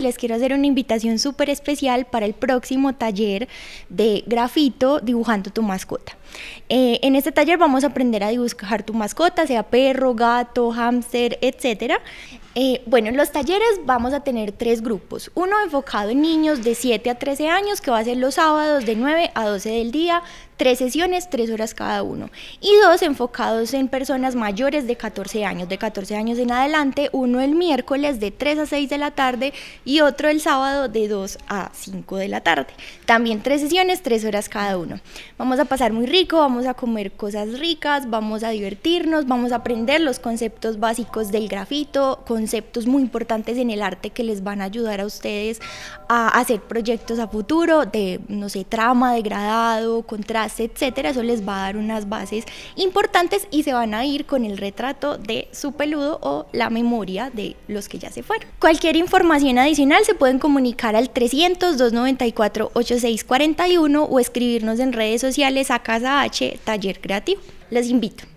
Les quiero hacer una invitación súper especial para el próximo taller de grafito dibujando tu mascota. Eh, en este taller vamos a aprender a dibujar tu mascota, sea perro, gato, hámster, etcétera eh, bueno, en los talleres vamos a tener tres grupos. Uno enfocado en niños de 7 a 13 años, que va a ser los sábados de 9 a 12 del día, tres sesiones, tres horas cada uno. Y dos enfocados en personas mayores de 14 años, de 14 años en adelante, uno el miércoles de 3 a 6 de la tarde y otro el sábado de 2 a 5 de la tarde. También tres sesiones, tres horas cada uno. Vamos a pasar muy rico, vamos a comer cosas ricas, vamos a divertirnos, vamos a aprender los conceptos básicos del grafito, con conceptos muy importantes en el arte que les van a ayudar a ustedes a hacer proyectos a futuro de, no sé, trama, degradado, contraste, etcétera. Eso les va a dar unas bases importantes y se van a ir con el retrato de su peludo o la memoria de los que ya se fueron. Cualquier información adicional se pueden comunicar al 300 294 8641 o escribirnos en redes sociales a Casa H Taller Creativo. les invito.